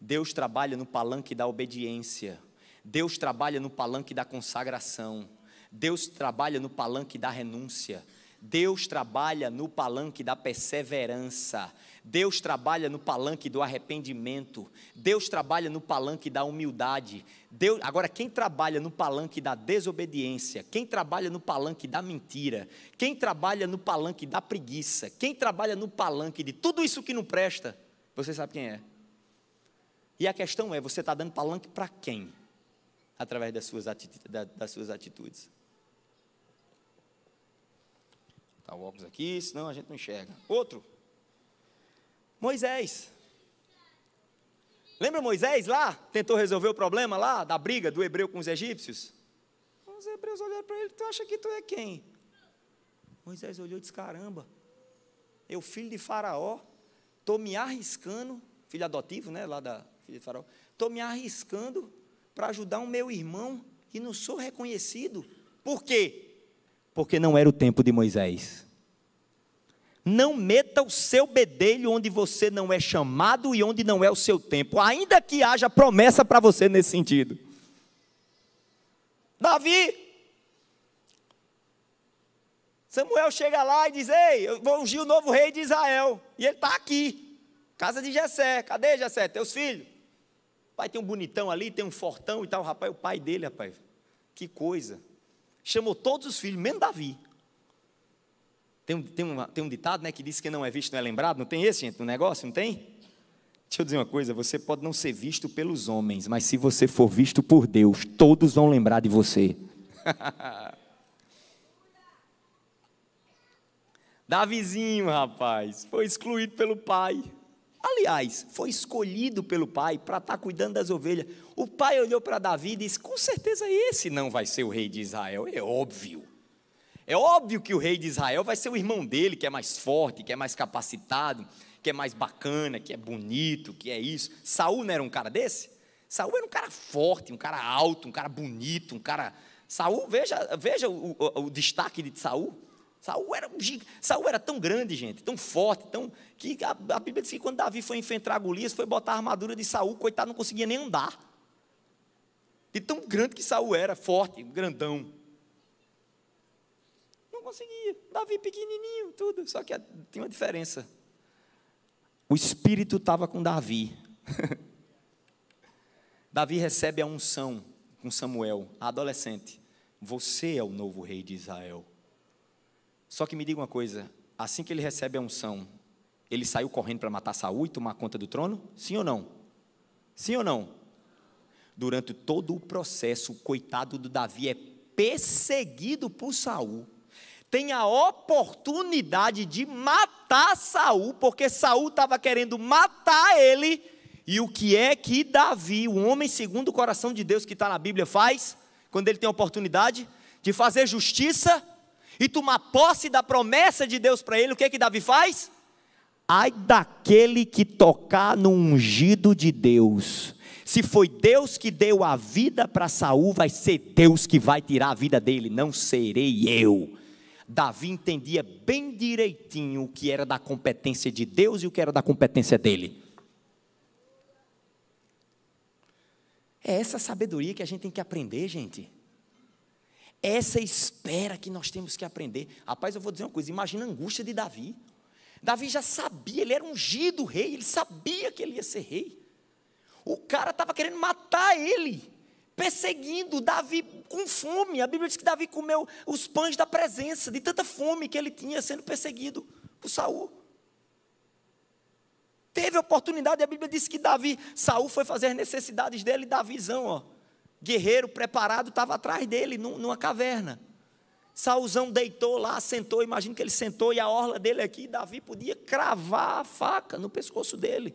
Deus trabalha no palanque da obediência. Deus trabalha no palanque da consagração. Deus trabalha no palanque da renúncia. Deus trabalha no palanque da perseverança. Deus trabalha no palanque do arrependimento. Deus trabalha no palanque da humildade. Deus, agora, quem trabalha no palanque da desobediência, quem trabalha no palanque da mentira, quem trabalha no palanque da preguiça, quem trabalha no palanque de tudo isso que não presta, você sabe quem é. E a questão é: você está dando palanque para quem? através das suas, das suas atitudes. Tá o óculos aqui, senão a gente não enxerga. Outro. Moisés. Lembra Moisés lá? Tentou resolver o problema lá da briga do hebreu com os egípcios? Os hebreus olharam para ele: Tu acha que tu é quem? Moisés olhou e disse: Caramba, eu, filho de Faraó, estou me arriscando, filho adotivo, né? Lá da filha de Faraó, estou me arriscando para ajudar um meu irmão e não sou reconhecido. Por quê? Porque não era o tempo de Moisés. Não meta o seu bedelho onde você não é chamado e onde não é o seu tempo, ainda que haja promessa para você nesse sentido. Davi, Samuel chega lá e diz: Ei, eu vou ungir o novo rei de Israel. E ele está aqui, casa de Jessé. Cadê Jessé? Teus filhos? Pai, tem um bonitão ali, tem um fortão e tal. Rapaz, o pai dele, rapaz. Que coisa. Chamou todos os filhos, menos Davi. Tem um, tem, tem um ditado né, que diz que não é visto, não é lembrado. Não tem esse, gente, no negócio? Não tem? Deixa eu dizer uma coisa: você pode não ser visto pelos homens, mas se você for visto por Deus, todos vão lembrar de você. Davizinho, rapaz, foi excluído pelo pai. Aliás, foi escolhido pelo pai para estar tá cuidando das ovelhas. O pai olhou para Davi e disse: Com certeza esse não vai ser o rei de Israel. É óbvio. É óbvio que o rei de Israel vai ser o irmão dele, que é mais forte, que é mais capacitado, que é mais bacana, que é bonito, que é isso. Saul não era um cara desse? Saul era um cara forte, um cara alto, um cara bonito, um cara. Saul, veja, veja o, o, o destaque de Saul. Saul era, Saul era tão grande, gente, tão forte, tão que a, a Bíblia diz que quando Davi foi enfrentar Golias, foi botar a armadura de Saul, coitado, não conseguia nem andar. De tão grande que Saul era, forte, grandão. Não conseguia. Davi pequenininho, tudo, só que tinha uma diferença. O espírito estava com Davi. Davi recebe a unção com Samuel, adolescente. Você é o novo rei de Israel. Só que me diga uma coisa: assim que ele recebe a unção, ele saiu correndo para matar Saúl e tomar conta do trono? Sim ou não? Sim ou não? Durante todo o processo, o coitado do Davi é perseguido por Saul. Tem a oportunidade de matar Saul, porque Saul estava querendo matar ele. E o que é que Davi, o homem segundo o coração de Deus que está na Bíblia, faz quando ele tem a oportunidade de fazer justiça? e tomar posse da promessa de Deus para ele, o que é que Davi faz? Ai daquele que tocar no ungido de Deus. Se foi Deus que deu a vida para Saul, vai ser Deus que vai tirar a vida dele, não serei eu. Davi entendia bem direitinho o que era da competência de Deus e o que era da competência dele. É essa sabedoria que a gente tem que aprender, gente. Essa espera que nós temos que aprender. Rapaz, eu vou dizer uma coisa: imagina a angústia de Davi. Davi já sabia, ele era ungido rei, ele sabia que ele ia ser rei. O cara estava querendo matar ele, perseguindo Davi com fome. A Bíblia diz que Davi comeu os pães da presença, de tanta fome que ele tinha sendo perseguido por Saul. Teve oportunidade, a Bíblia diz que Davi, Saul foi fazer as necessidades dele e Davizão, ó guerreiro preparado estava atrás dele, numa caverna. Saulzão deitou lá, sentou, imagina que ele sentou e a orla dele aqui, Davi podia cravar a faca no pescoço dele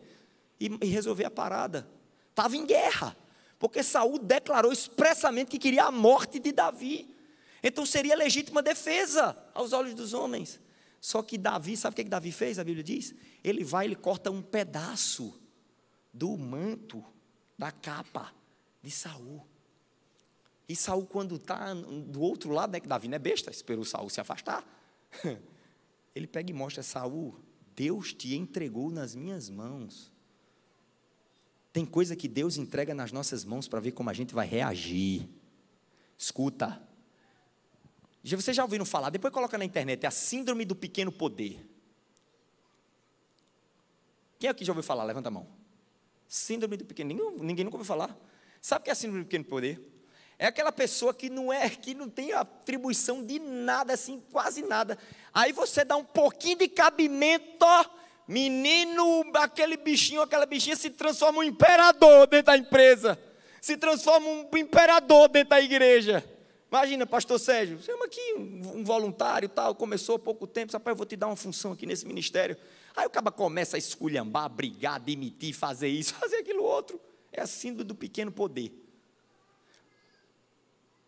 e, e resolver a parada. Estava em guerra, porque Saul declarou expressamente que queria a morte de Davi. Então seria legítima defesa aos olhos dos homens. Só que Davi, sabe o que, que Davi fez? A Bíblia diz: ele vai, ele corta um pedaço do manto, da capa de Saul. E Saul, quando está do outro lado, né, que Davi não é besta, esperou Saul se afastar. Ele pega e mostra, Saul, Deus te entregou nas minhas mãos. Tem coisa que Deus entrega nas nossas mãos para ver como a gente vai reagir. Escuta. Vocês já ouviram falar, depois coloca na internet, é a síndrome do pequeno poder. Quem aqui já ouviu falar? Levanta a mão. Síndrome do pequeno. Ninguém, ninguém nunca ouviu falar. Sabe o que é a síndrome do pequeno poder? É aquela pessoa que não é, que não tem atribuição de nada, assim, quase nada. Aí você dá um pouquinho de cabimento, menino, aquele bichinho, aquela bichinha se transforma um imperador dentro da empresa. Se transforma um imperador dentro da igreja. Imagina, pastor Sérgio, você é aqui um voluntário tal, começou há pouco tempo, rapaz, eu vou te dar uma função aqui nesse ministério. Aí o cara começa a esculhambar, brigar, demitir, fazer isso, fazer aquilo outro. É a síndrome do pequeno poder.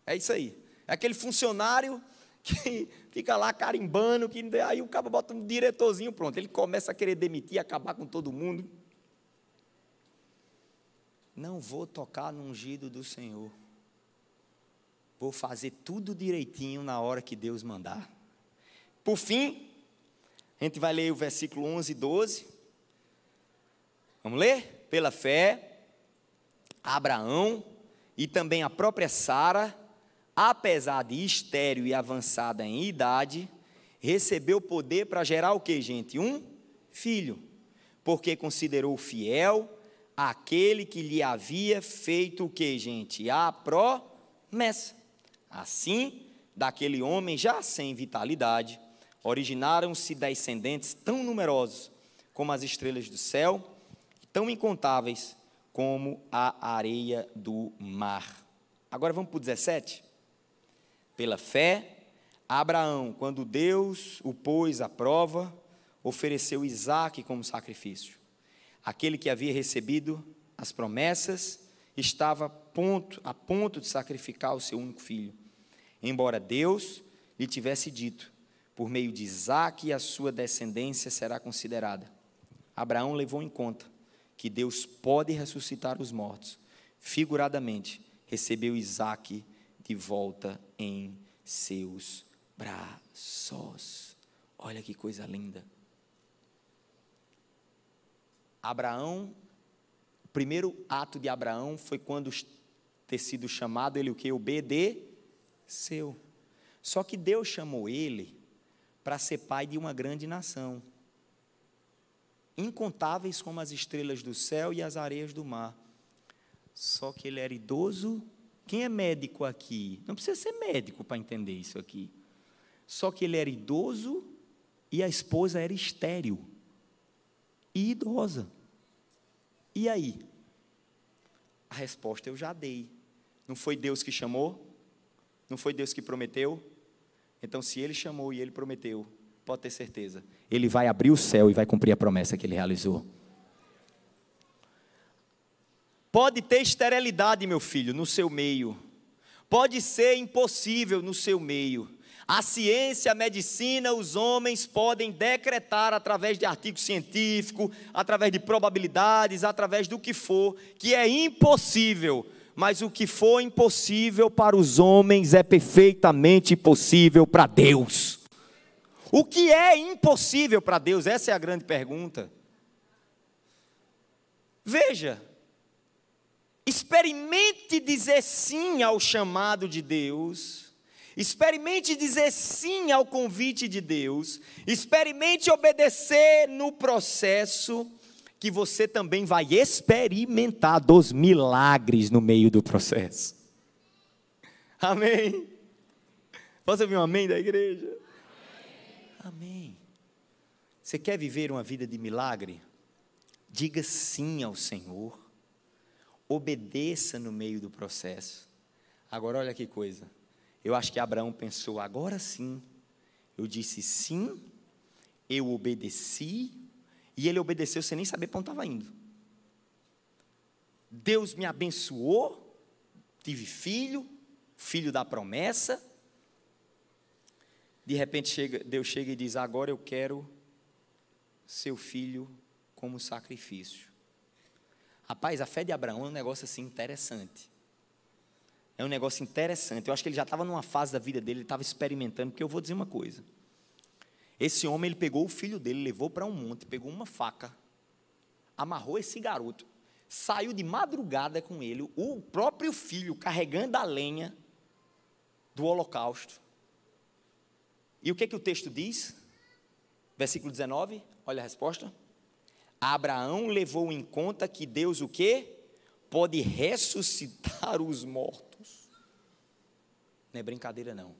É isso aí. É aquele funcionário que fica lá carimbando, que aí o cabo bota um diretorzinho, pronto. Ele começa a querer demitir, acabar com todo mundo. Não vou tocar no ungido do Senhor. Vou fazer tudo direitinho na hora que Deus mandar. Por fim, a gente vai ler o versículo 11 e 12. Vamos ler? Pela fé, Abraão e também a própria Sara apesar de estéreo e avançada em idade, recebeu poder para gerar o que, gente? Um filho, porque considerou fiel aquele que lhe havia feito o que, gente? A promessa. Assim, daquele homem já sem vitalidade, originaram-se descendentes tão numerosos como as estrelas do céu, tão incontáveis como a areia do mar. Agora vamos para o 17. Pela fé, Abraão, quando Deus o pôs à prova, ofereceu Isaque como sacrifício. Aquele que havia recebido as promessas estava a ponto, a ponto de sacrificar o seu único filho. Embora Deus lhe tivesse dito: por meio de Isaque a sua descendência será considerada. Abraão levou em conta que Deus pode ressuscitar os mortos. Figuradamente, recebeu Isaque e volta em seus braços. Olha que coisa linda. Abraão, o primeiro ato de Abraão foi quando ter sido chamado, ele o que? Obedeceu. Só que Deus chamou ele para ser pai de uma grande nação, incontáveis como as estrelas do céu e as areias do mar. Só que ele era idoso quem é médico aqui? Não precisa ser médico para entender isso aqui. Só que ele era idoso e a esposa era estéril e idosa. E aí? A resposta eu já dei. Não foi Deus que chamou? Não foi Deus que prometeu? Então, se ele chamou e ele prometeu, pode ter certeza, ele vai abrir o céu e vai cumprir a promessa que ele realizou. Pode ter esterilidade, meu filho, no seu meio. Pode ser impossível no seu meio. A ciência, a medicina, os homens podem decretar através de artigo científico, através de probabilidades, através do que for, que é impossível. Mas o que for impossível para os homens é perfeitamente possível para Deus. O que é impossível para Deus? Essa é a grande pergunta. Veja, Experimente dizer sim ao chamado de Deus. Experimente dizer sim ao convite de Deus. Experimente obedecer no processo que você também vai experimentar dos milagres no meio do processo. Amém. Posso ouvir um amém da igreja? Amém. amém. Você quer viver uma vida de milagre? Diga sim ao Senhor obedeça no meio do processo. Agora, olha que coisa. Eu acho que Abraão pensou: agora sim. Eu disse sim, eu obedeci, e ele obedeceu sem nem saber para onde estava indo. Deus me abençoou, tive filho, filho da promessa. De repente chega, Deus chega e diz: Agora eu quero seu filho como sacrifício. Rapaz, a fé de Abraão é um negócio assim interessante. É um negócio interessante. Eu acho que ele já estava numa fase da vida dele, ele estava experimentando, porque eu vou dizer uma coisa. Esse homem, ele pegou o filho dele, levou para um monte, pegou uma faca, amarrou esse garoto, saiu de madrugada com ele, o próprio filho carregando a lenha do holocausto. E o que, é que o texto diz? Versículo 19, olha a resposta. Abraão levou em conta que Deus o quê? Pode ressuscitar os mortos. Não é brincadeira não.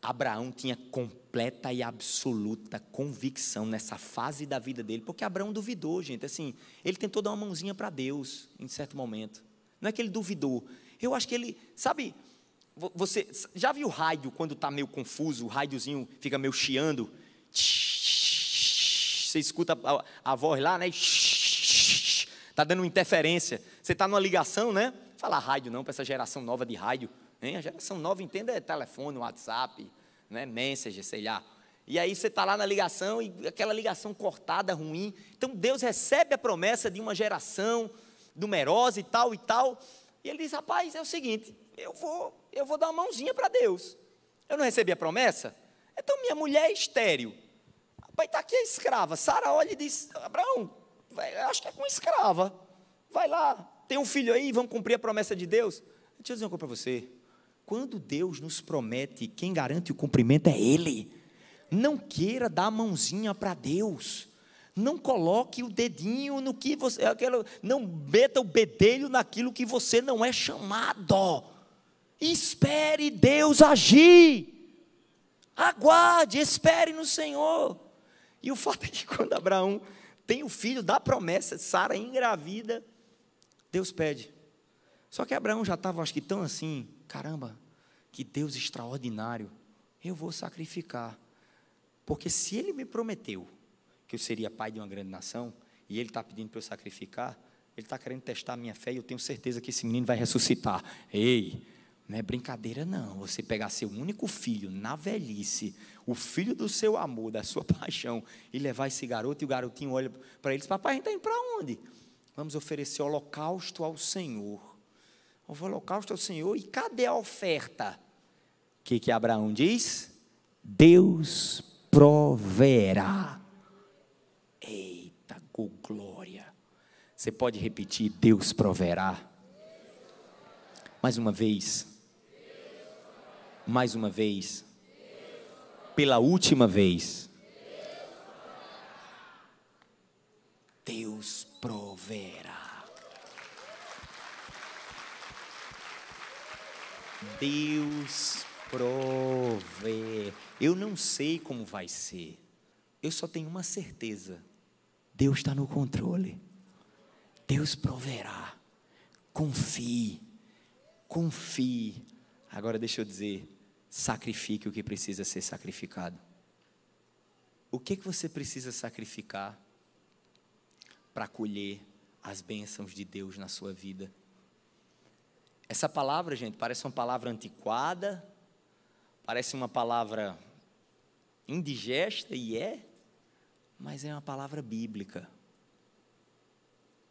Abraão tinha completa e absoluta convicção nessa fase da vida dele, porque Abraão duvidou, gente, assim, ele tentou dar uma mãozinha para Deus em certo momento. Não é que ele duvidou. Eu acho que ele, sabe, você já viu o rádio quando está meio confuso, o rádiozinho fica meio chiando? Tsh, você escuta a, a voz lá, né? Está dando interferência. Você está numa ligação, né? Fala rádio não para essa geração nova de rádio. Hein? A geração nova entenda é telefone, WhatsApp, né? Messenger, sei lá. E aí você está lá na ligação e aquela ligação cortada, ruim. Então Deus recebe a promessa de uma geração numerosa e tal e tal. E ele diz: rapaz, é o seguinte, eu vou, eu vou dar uma mãozinha para Deus. Eu não recebi a promessa? Então minha mulher é estéril. Pai, está aqui a escrava. Sara olha e diz: Abraão, vai, acho que é com escrava. Vai lá, tem um filho aí, vamos cumprir a promessa de Deus. Deixa eu dizer uma coisa para você. Quando Deus nos promete, quem garante o cumprimento é Ele. Não queira dar a mãozinha para Deus. Não coloque o dedinho no que você. É aquela, não meta o bedelho naquilo que você não é chamado. Espere Deus agir. Aguarde, espere no Senhor. E o fato é que quando Abraão tem o filho da promessa, Sara é engravida, Deus pede. Só que Abraão já estava, acho que, tão assim: caramba, que Deus extraordinário, eu vou sacrificar. Porque se ele me prometeu que eu seria pai de uma grande nação, e ele está pedindo para eu sacrificar, ele está querendo testar a minha fé e eu tenho certeza que esse menino vai ressuscitar. Ei, não é brincadeira, não. Você pegar seu único filho na velhice, o filho do seu amor, da sua paixão, e levar esse garoto, e o garotinho olha para eles: Papai, a gente está indo para onde? Vamos oferecer holocausto ao Senhor. O holocausto ao Senhor, e cadê a oferta? O que, que Abraão diz? Deus proverá. Eita, com glória. Você pode repetir: Deus proverá. Mais uma vez mais uma vez, pela última vez. Deus proverá. Deus prover. Eu não sei como vai ser. Eu só tenho uma certeza. Deus está no controle. Deus proverá. Confie. Confie. Agora deixa eu dizer, sacrifique o que precisa ser sacrificado. O que, que você precisa sacrificar para colher as bênçãos de Deus na sua vida? Essa palavra, gente, parece uma palavra antiquada, parece uma palavra indigesta, e é, mas é uma palavra bíblica.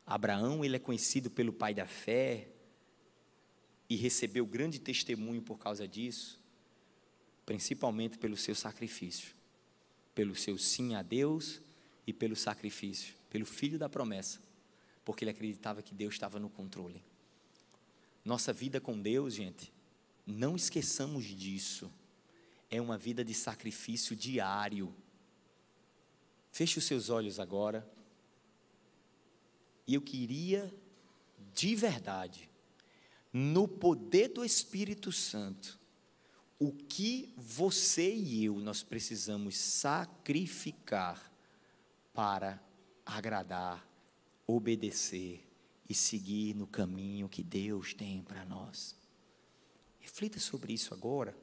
Abraão, ele é conhecido pelo pai da fé e recebeu grande testemunho por causa disso principalmente pelo seu sacrifício, pelo seu sim a Deus e pelo sacrifício, pelo filho da promessa, porque ele acreditava que Deus estava no controle. Nossa vida com Deus, gente, não esqueçamos disso. É uma vida de sacrifício diário. Feche os seus olhos agora. E eu queria, de verdade, no poder do Espírito Santo, o que você e eu nós precisamos sacrificar para agradar, obedecer e seguir no caminho que Deus tem para nós. Reflita sobre isso agora.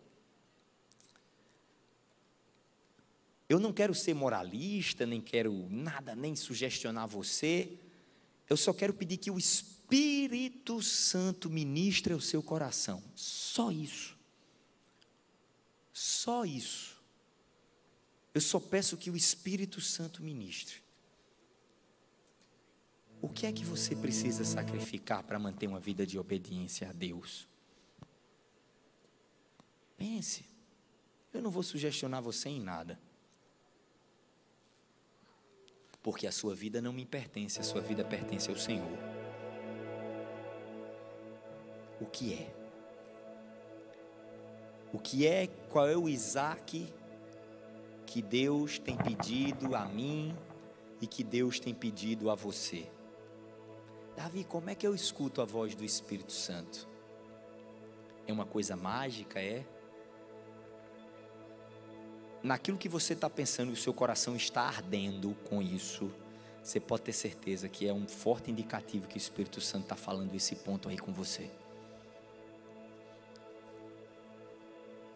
Eu não quero ser moralista, nem quero nada, nem sugestionar você. Eu só quero pedir que o Espírito Santo ministre o seu coração. Só isso. Só isso. Eu só peço que o Espírito Santo ministre. O que é que você precisa sacrificar para manter uma vida de obediência a Deus? Pense. Eu não vou sugestionar você em nada. Porque a sua vida não me pertence, a sua vida pertence ao Senhor. O que é? O que é, qual é o Isaac que Deus tem pedido a mim e que Deus tem pedido a você? Davi, como é que eu escuto a voz do Espírito Santo? É uma coisa mágica, é? Naquilo que você está pensando e o seu coração está ardendo com isso, você pode ter certeza que é um forte indicativo que o Espírito Santo está falando esse ponto aí com você.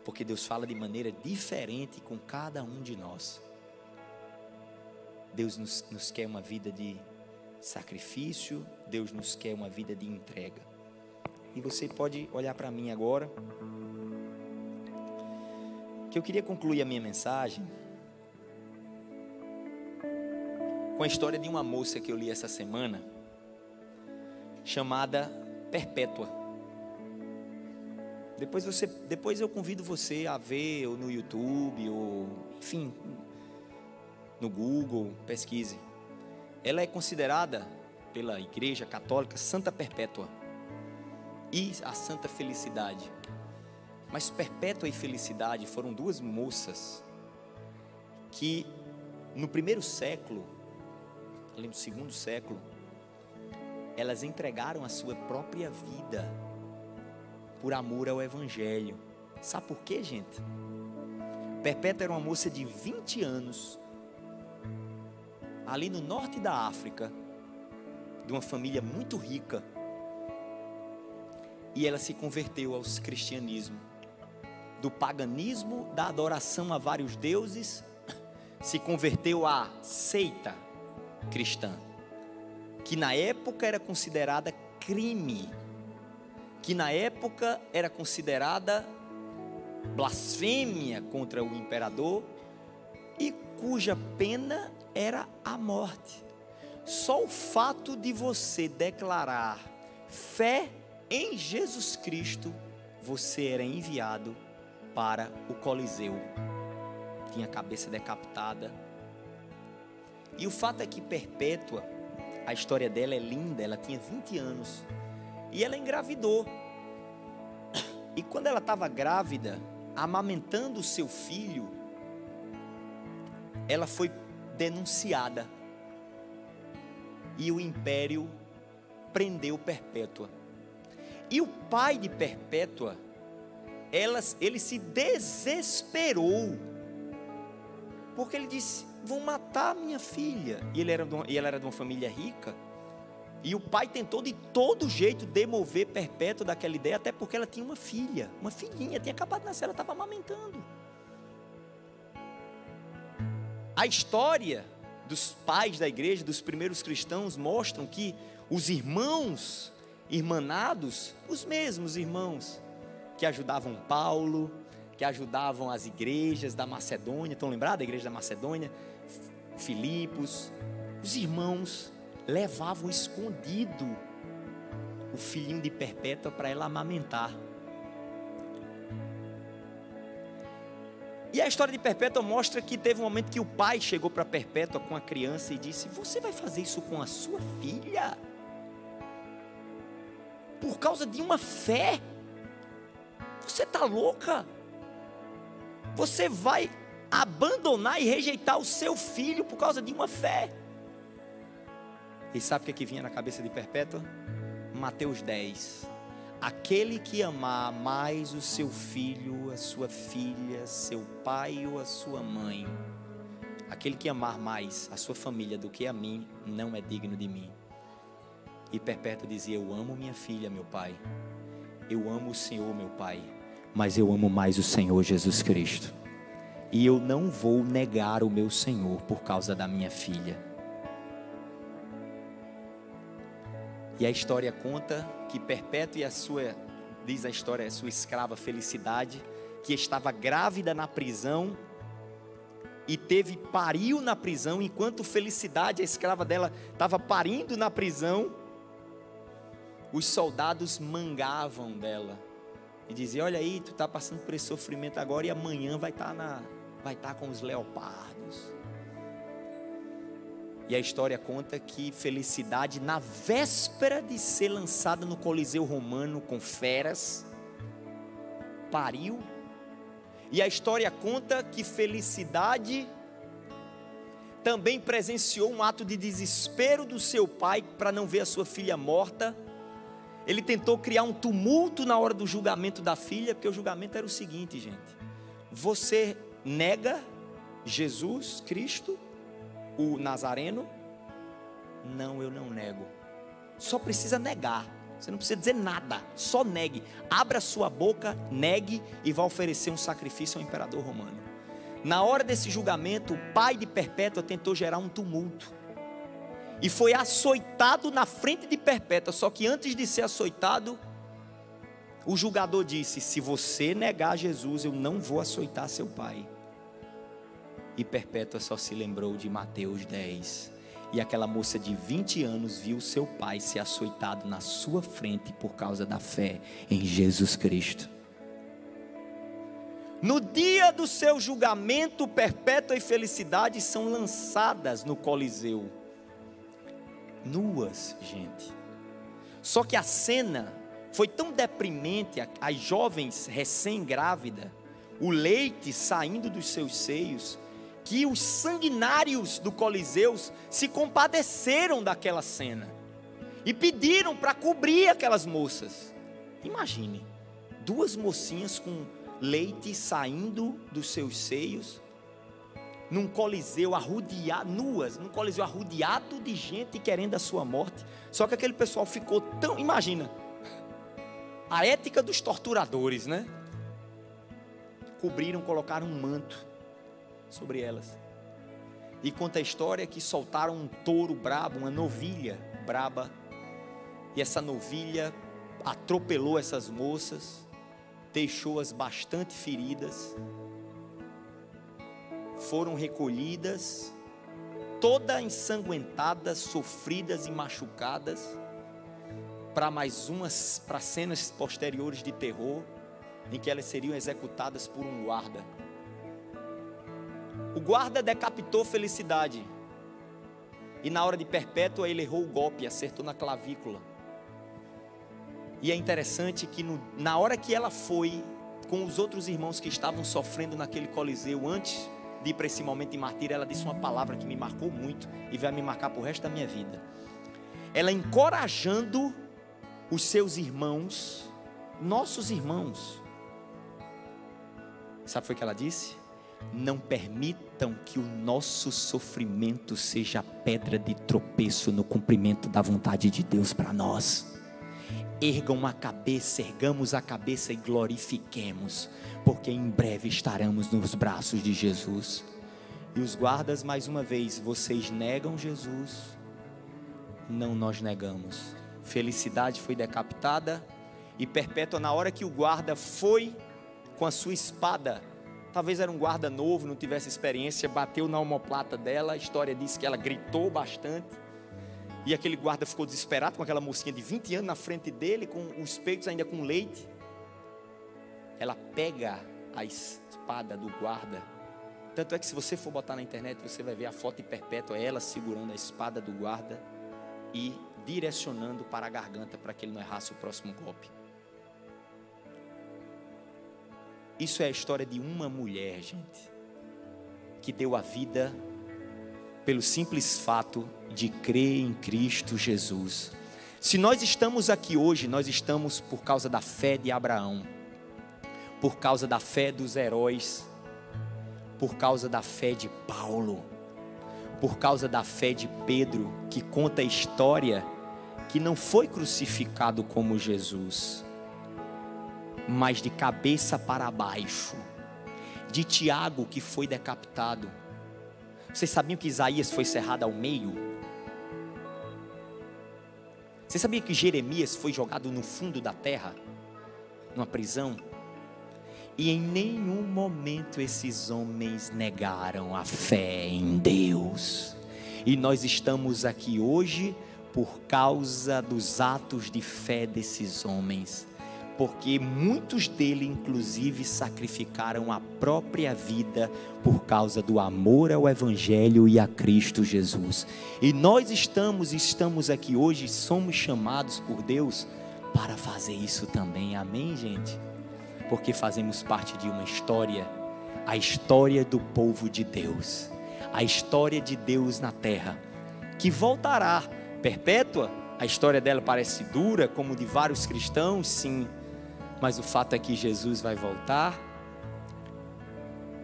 Porque Deus fala de maneira diferente com cada um de nós. Deus nos, nos quer uma vida de sacrifício, Deus nos quer uma vida de entrega. E você pode olhar para mim agora. Que eu queria concluir a minha mensagem com a história de uma moça que eu li essa semana, chamada Perpétua. Depois, você, depois eu convido você a ver ou no YouTube, ou enfim, no Google, pesquise. Ela é considerada pela Igreja Católica Santa Perpétua e a Santa Felicidade. Mas Perpétua e Felicidade foram duas moças que no primeiro século, além do segundo século, elas entregaram a sua própria vida por amor ao Evangelho. Sabe por quê, gente? Perpétua era uma moça de 20 anos, ali no norte da África, de uma família muito rica, e ela se converteu ao cristianismo. Do paganismo, da adoração a vários deuses, se converteu à seita cristã, que na época era considerada crime que na época era considerada blasfêmia contra o imperador e cuja pena era a morte. Só o fato de você declarar fé em Jesus Cristo, você era enviado para o Coliseu. Tinha a cabeça decapitada. E o fato é que Perpétua, a história dela é linda, ela tinha 20 anos e ela engravidou. E quando ela estava grávida, amamentando o seu filho, ela foi denunciada. E o império prendeu Perpétua. E o pai de Perpétua, elas, ele se desesperou. Porque ele disse: Vão matar minha filha. E, ele era de uma, e ela era de uma família rica. E o pai tentou de todo jeito demover Perpétua daquela ideia, até porque ela tinha uma filha, uma filhinha, tinha acabado de nascer, ela estava amamentando. A história dos pais da igreja, dos primeiros cristãos, mostram que os irmãos irmanados, os mesmos irmãos que ajudavam Paulo, que ajudavam as igrejas da Macedônia, estão lembrados da igreja da Macedônia? Filipos, os irmãos levavam escondido o filhinho de Perpétua para ela amamentar. E a história de Perpétua mostra que teve um momento que o pai chegou para Perpétua com a criança e disse: Você vai fazer isso com a sua filha? Por causa de uma fé? Você está louca? Você vai abandonar e rejeitar o seu filho por causa de uma fé? E sabe o que, é que vinha na cabeça de Perpétua? Mateus 10. Aquele que amar mais o seu filho, a sua filha, seu pai ou a sua mãe, aquele que amar mais a sua família do que a mim, não é digno de mim. E Perpétua dizia: Eu amo minha filha, meu pai. Eu amo o Senhor, meu pai. Mas eu amo mais o Senhor Jesus Cristo. E eu não vou negar o meu Senhor por causa da minha filha. E a história conta que Perpétua e a sua, diz a história, a sua escrava Felicidade, que estava grávida na prisão e teve pariu na prisão, enquanto Felicidade, a escrava dela, estava parindo na prisão, os soldados mangavam dela e diziam: Olha aí, tu está passando por esse sofrimento agora e amanhã vai estar tá na, vai estar tá com os leopardos. E a história conta que Felicidade, na véspera de ser lançada no Coliseu Romano com feras, pariu. E a história conta que Felicidade também presenciou um ato de desespero do seu pai para não ver a sua filha morta. Ele tentou criar um tumulto na hora do julgamento da filha, porque o julgamento era o seguinte, gente: você nega Jesus Cristo o Nazareno? Não, eu não nego. Só precisa negar. Você não precisa dizer nada, só negue. Abra sua boca, negue e vá oferecer um sacrifício ao imperador romano. Na hora desse julgamento, o pai de Perpétua tentou gerar um tumulto e foi açoitado na frente de Perpétua. Só que antes de ser açoitado, o julgador disse: Se você negar Jesus, eu não vou açoitar seu pai. E Perpétua só se lembrou de Mateus 10. E aquela moça de 20 anos viu seu pai ser açoitado na sua frente por causa da fé em Jesus Cristo. No dia do seu julgamento, perpétua e felicidade são lançadas no Coliseu. Nuas, gente. Só que a cena foi tão deprimente, as jovens recém-grávida, o leite saindo dos seus seios, que os sanguinários do Coliseu se compadeceram daquela cena e pediram para cobrir aquelas moças. Imagine, duas mocinhas com leite saindo dos seus seios, num coliseu arrodeado, nuas, num coliseu arrodeado de gente querendo a sua morte. Só que aquele pessoal ficou tão. Imagina, a ética dos torturadores, né? Cobriram, colocaram um manto sobre elas. E conta a história que soltaram um touro brabo, uma novilha braba, e essa novilha atropelou essas moças, deixou-as bastante feridas, foram recolhidas, todas ensanguentadas, sofridas e machucadas, para mais umas, para cenas posteriores de terror, em que elas seriam executadas por um guarda. O guarda decapitou Felicidade. E na hora de perpétua ele errou o golpe, acertou na clavícula. E é interessante que no, na hora que ela foi com os outros irmãos que estavam sofrendo naquele coliseu antes de ir para esse momento de martírio, ela disse uma palavra que me marcou muito e vai me marcar para o resto da minha vida. Ela encorajando os seus irmãos, nossos irmãos. Sabe o que ela disse? não permitam que o nosso sofrimento seja pedra de tropeço no cumprimento da vontade de Deus para nós. Ergam a cabeça, ergamos a cabeça e glorifiquemos, porque em breve estaremos nos braços de Jesus. E os guardas, mais uma vez, vocês negam Jesus? Não, nós negamos. Felicidade foi decapitada e Perpétua, na hora que o guarda foi com a sua espada, Talvez era um guarda novo, não tivesse experiência, bateu na omoplata dela. A história diz que ela gritou bastante. E aquele guarda ficou desesperado com aquela mocinha de 20 anos na frente dele, com os peitos ainda com leite. Ela pega a espada do guarda. Tanto é que se você for botar na internet, você vai ver a foto perpétua, ela segurando a espada do guarda e direcionando para a garganta para que ele não errasse o próximo golpe. Isso é a história de uma mulher, gente, que deu a vida pelo simples fato de crer em Cristo Jesus. Se nós estamos aqui hoje, nós estamos por causa da fé de Abraão, por causa da fé dos heróis, por causa da fé de Paulo, por causa da fé de Pedro, que conta a história que não foi crucificado como Jesus, mas de cabeça para baixo. De Tiago que foi decapitado. Vocês sabiam que Isaías foi cerrado ao meio? Você sabia que Jeremias foi jogado no fundo da terra, numa prisão? E em nenhum momento esses homens negaram a fé em Deus. E nós estamos aqui hoje por causa dos atos de fé desses homens porque muitos dele, inclusive, sacrificaram a própria vida por causa do amor ao Evangelho e a Cristo Jesus. E nós estamos, estamos aqui hoje, somos chamados por Deus para fazer isso também, amém, gente? Porque fazemos parte de uma história, a história do povo de Deus, a história de Deus na terra, que voltará perpétua. A história dela parece dura, como de vários cristãos, sim, mas o fato é que Jesus vai voltar.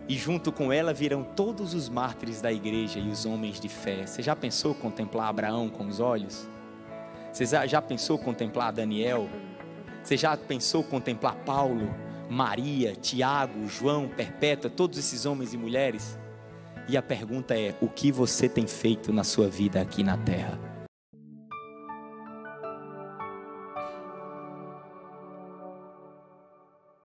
E junto com ela virão todos os mártires da igreja e os homens de fé. Você já pensou contemplar Abraão com os olhos? Você já pensou contemplar Daniel? Você já pensou contemplar Paulo, Maria, Tiago, João, Perpétua, todos esses homens e mulheres? E a pergunta é: o que você tem feito na sua vida aqui na terra?